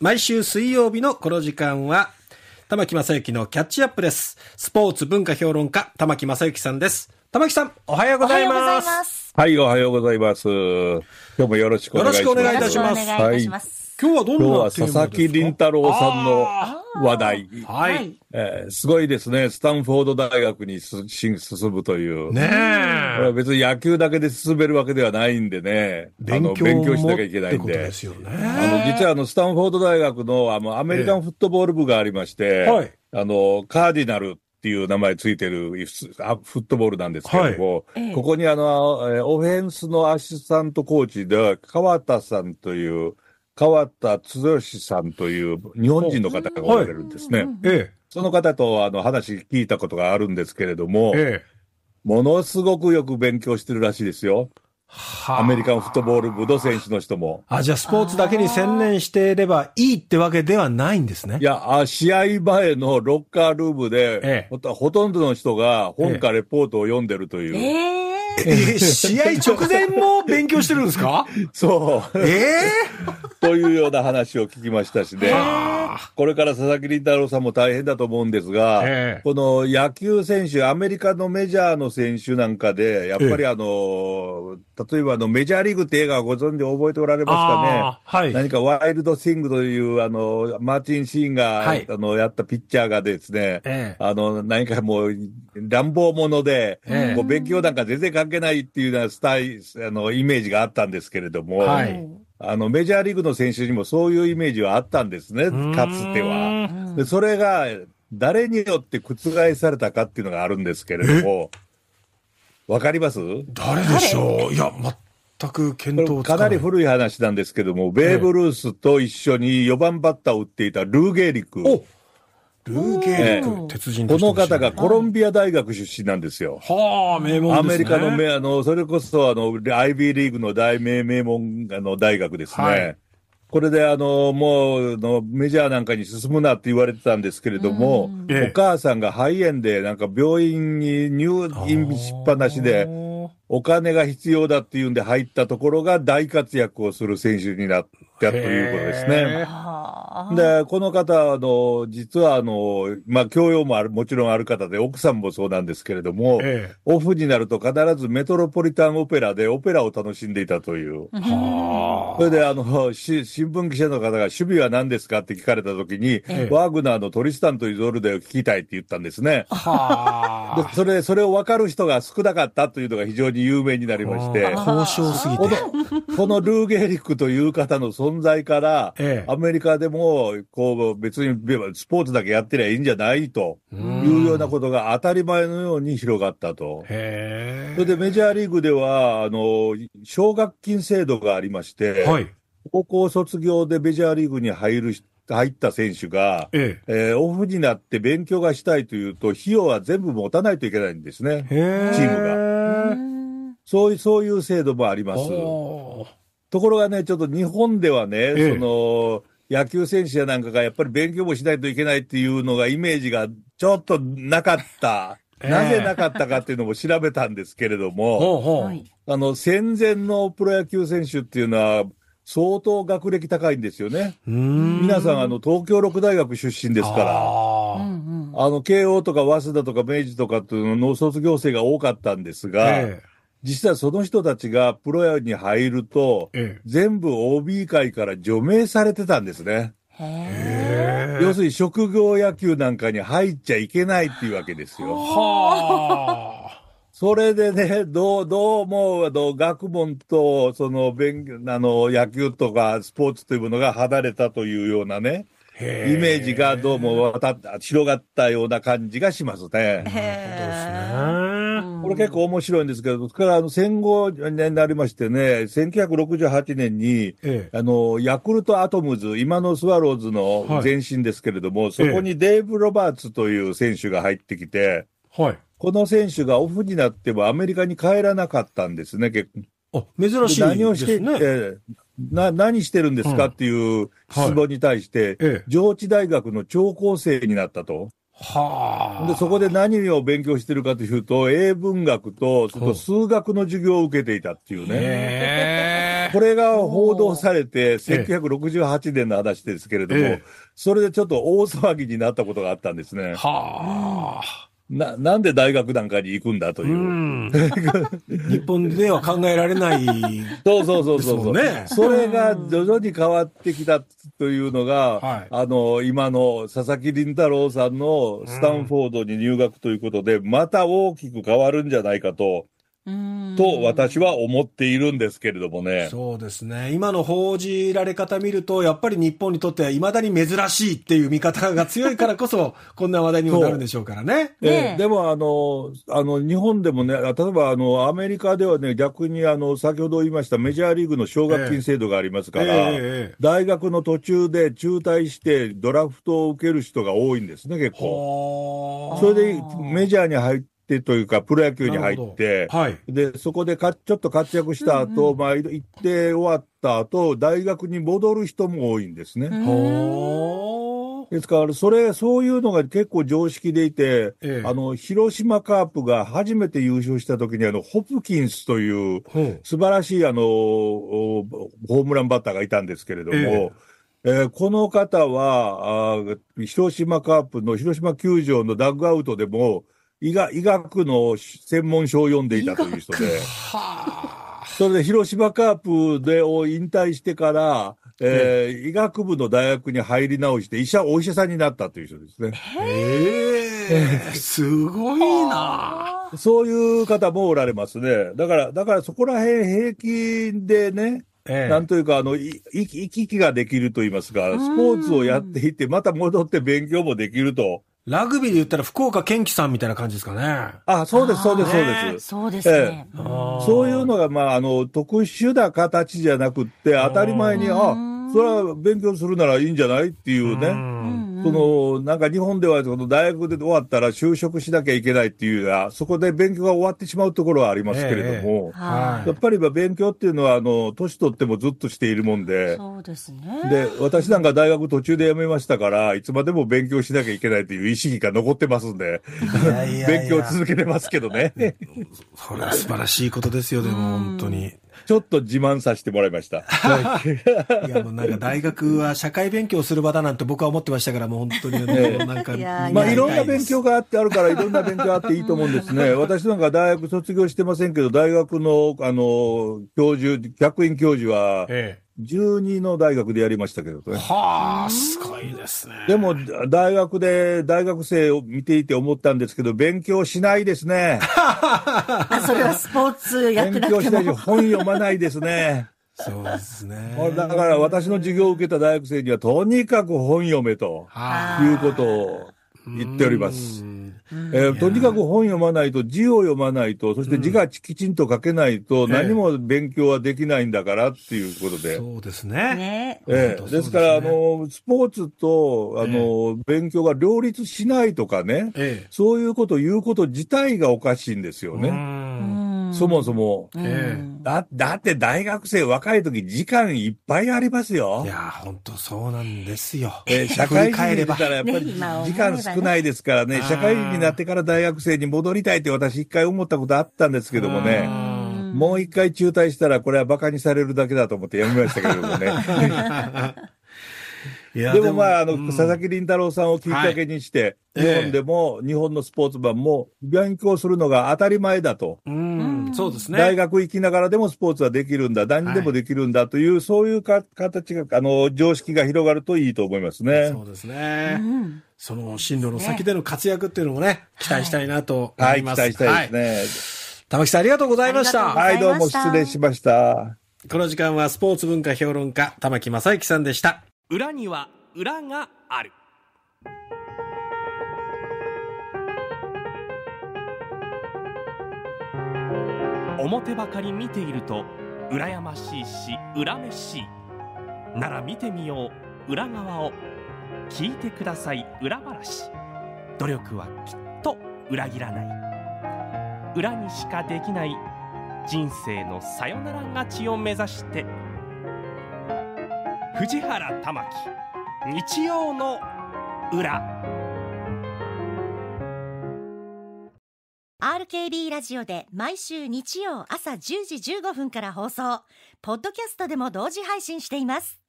毎週水曜日のこの時間は、玉木正幸のキャッチアップです。スポーツ文化評論家、玉木正幸さんです。玉木さん、おはようございます。はい、おはようございます。今日もよろしくお願いします。よろしくお願いいたします。はい今日はどんな今日は佐々木麟太郎さんの話題。はい、えー、すごいですね。スタンフォード大学に進むという。ねえ。別に野球だけで進めるわけではないんでね。あの勉強しなきゃいけないんで。ですよね。あの、実はあの、スタンフォード大学のあの、アメリカンフットボール部がありまして、えー、はい、あの、カーディナルっていう名前ついてるフットボールなんですけども、はい、ここにあの、オフェンスのアシスタントコーチで、川田さんという、川田剛さんという日本人の方がおられるんですね。その方とあの話聞いたことがあるんですけれども、ええ、ものすごくよく勉強してるらしいですよ。はあ、アメリカンフットボール部の選手の人も。あ、じゃあスポーツだけに専念していればいいってわけではないんですね。いや、あ試合前のロッカールームで、ええ、ほとんどの人が本かレポートを読んでるという。ええ 試合直前も勉強してるんですかそう。ええー、というような話を聞きましたしね。これから佐々木麟太郎さんも大変だと思うんですが、えー、この野球選手、アメリカのメジャーの選手なんかで、やっぱりあの、えー、例えばあのメジャーリーグって映画ご存知覚えておられますかね、はい、何かワイルド・シングというあのマーチン・シーンが、はい、あのやったピッチャーがですね、えー、あの何かもう乱暴者で、もう勉強なんか全然関係ないっていうようなスタイあのイメージがあったんですけれども、はいあの、メジャーリーグの選手にもそういうイメージはあったんですね、かつては。でそれが、誰によって覆されたかっていうのがあるんですけれども、わかります誰でしょういや、全く見当かなり古い話なんですけども、ベーブ・ルースと一緒に4番バッターを打っていたルー・ゲーリック。ルーゲーク、鉄人この方がコロンビア大学出身なんですよ。はあ、名門、ね、アメリカの名、あの、それこそ、あの、アイビーリーグの大名、名門、あの、大学ですね。はいこれであのもうのメジャーなんかに進むなって言われてたんですけれども、お母さんが肺炎で、なんか病院に入院しっぱなしで、お金が必要だっていうんで入ったところが大活躍をする選手になった。ということですね。で、この方、あの、実は、あの、まあ、教養もある、もちろんある方で、奥さんもそうなんですけれども、えオフになると必ずメトロポリタンオペラでオペラを楽しんでいたという。それで、あの、し新聞記者の方が趣味は何ですかって聞かれた時に、え、ワーグナーのトリスタンとイゾルデを聞きたいって言ったんですね。で、それ、それを分かる人が少なかったというのが非常に有名になりまして。交渉すぎてこ。このルーゲリックという方の存存在から、ええ、アメリカでも、こう、別にスポーツだけやってりゃいいんじゃないというようなことが当たり前のように広がったと。それでメジャーリーグでは、あの、奨学金制度がありまして、はい、高校卒業でメジャーリーグに入る入った選手が、えええー、オフになって勉強がしたいというと、費用は全部持たないといけないんですね、チームが。そういう、そういう制度もあります。ところがね、ちょっと日本ではね、ええ、その、野球選手やなんかがやっぱり勉強もしないといけないっていうのがイメージがちょっとなかった。なぜなかったかっていうのも調べたんですけれども、ほうほうあの、戦前のプロ野球選手っていうのは、相当学歴高いんですよね。皆さん、あの、東京六大学出身ですから、あの、慶応とか早稲田とか明治とかっていうのの卒業生が多かったんですが、えー実はその人たちがプロ野に入ると、ええ、全部 OB 会から除名されてたんですね。要するに職業野球なんかに入っちゃいけないっていうわけですよ。それでね、どう、どうも、どう学問と、その、勉強、あの、野球とかスポーツというものが離れたというようなね、イメージがどうもわた、広がったような感じがしますね。これ結構面白いんですけど、それからあの戦後になりましてね、1968年に、ええ、あの、ヤクルトアトムズ、今のスワローズの前身ですけれども、はい、そこにデーブ・ロバーツという選手が入ってきて、はい、この選手がオフになってもアメリカに帰らなかったんですね、結構。あ、珍しいですね。何をして、えな、何してるんですかっていう質問に対して、上智大学の聴講生になったと。はあ。で、そこで何を勉強してるかというと、英文学と、その数学の授業を受けていたっていうね。これが報道されて、1968年の話ですけれども、それでちょっと大騒ぎになったことがあったんですね。はあ。な、なんで大学なんかに行くんだという。う日本では考えられない、そうそうそうそうそう、ね。それが徐々に変わってきたというのが、はい、あの、今の佐々木麟太郎さんのスタンフォードに入学ということで、また大きく変わるんじゃないかと。と私は思っているんですけれどもね。そうですね。今の報じられ方見ると、やっぱり日本にとってはいまだに珍しいっていう見方が強いからこそ、こんな話題にもなるんでしょうからね。でもあの、あの、日本でもね、例えばあの、アメリカではね、逆にあの、先ほど言いましたメジャーリーグの奨学金制度がありますから、ええ大学の途中で中退してドラフトを受ける人が多いんですね、結構。それでメジャーに入って、てというか、プロ野球に入って、はい、でそこでかちょっと活躍した後、うんうん、まあ行って終わった後大学に戻る人も多いんですね。ですから、それ、そういうのが結構常識でいて、ええ、あの、広島カープが初めて優勝した時に、あの、ホプキンスという、素晴らしい、あの、ホームランバッターがいたんですけれども、ええー、この方はあ、広島カープの広島球場のダッグアウトでも、医学医学の専門書を読んでいたという人で、それで広島カープでを引退してから、えー、医学部の大学に入り直して、医者、お医者さんになったという人ですね。へえ、すごいなそういう方もおられますね。だから、だからそこら辺平均でね、ええ、なんというか、あの、行き来ができると言いますか、スポーツをやっていて、また戻って勉強もできると。ラグビーで言ったら福岡堅樹さんみたいな感じですかね。あ、そうです、そうです、そうです。そうですね。ええ、そういうのが、まあ、あの、特殊な形じゃなくって、当たり前に、あ、それは勉強するならいいんじゃないっていうね。その、なんか日本では、その大学で終わったら就職しなきゃいけないっていうや、そこで勉強が終わってしまうところはありますけれども、えはい、やっぱり勉強っていうのは、あの、年取ってもずっとしているもんで、そうですね。で、私なんか大学途中で辞めましたから、いつまでも勉強しなきゃいけないという意識が残ってますんで、いやいやいや 勉強続けてますけどね。それは素晴らしいことですよ、でも、本当に。ちょっと自慢させてもらいました。いや、もうなんか大学は社会勉強する場だなんて僕は思ってましたから、もう本当にね、なんか。まあいろんな勉強があってあるから、いろんな勉強あっていいと思うんですね。私なんか大学卒業してませんけど、大学の、あの、教授、客員教授は、ええ12の大学でやりましたけどね。はあ、すごいですね。でも、大学で、大学生を見ていて思ったんですけど、勉強しないですね。あ、それはスポーツやってなくても勉強しないし、本読まないですね。そうですね。だから私の授業を受けた大学生には、とにかく本読めと、いうことを言っております。えー、とにかく本読まないと、字を読まないと、そして字がきちんと書けないと、何も勉強はできないんだからっていうことで。そうですね。ええ、ですから、あの、スポーツと、あの、勉強が両立しないとかね、そういうことを言うこと自体がおかしいんですよね。そもそも。ええ。だ、だって大学生若い時時間いっぱいありますよ。いや、本当そうなんですよ。えー、社会人になったらやっぱり時間少ないですからね、社会人になってから大学生に戻りたいって私一回思ったことあったんですけどもね。もう一回中退したらこれは馬鹿にされるだけだと思ってやめましたけどもね。でもまあ、あの、うん、佐々木麟太郎さんをきっかけにして、はい、日本でも、えー、日本のスポーツマンも勉強するのが当たり前だと。うん、そうですね。大学行きながらでもスポーツはできるんだ、何でもできるんだという、はい、そういうか形が、あの、常識が広がるといいと思いますね。そうですね。うんその進路の先での活躍っていうのもね、期待したいなと思います。はい、はい、期待したいですね。玉木さんありがとうございました。はい、どうも失礼しました。この時間はスポーツ文化評論家、玉木正幸さんでした。裏には裏がある表ばかり見ていると羨ましいし恨めしいなら見てみよう裏側を聞いてください裏話努力はきっと裏切らない裏にしかできない人生のさよなら勝ちを目指して藤原玉木日曜の裏 RKB ラジオで毎週日曜朝10時15分から放送ポッドキャストでも同時配信しています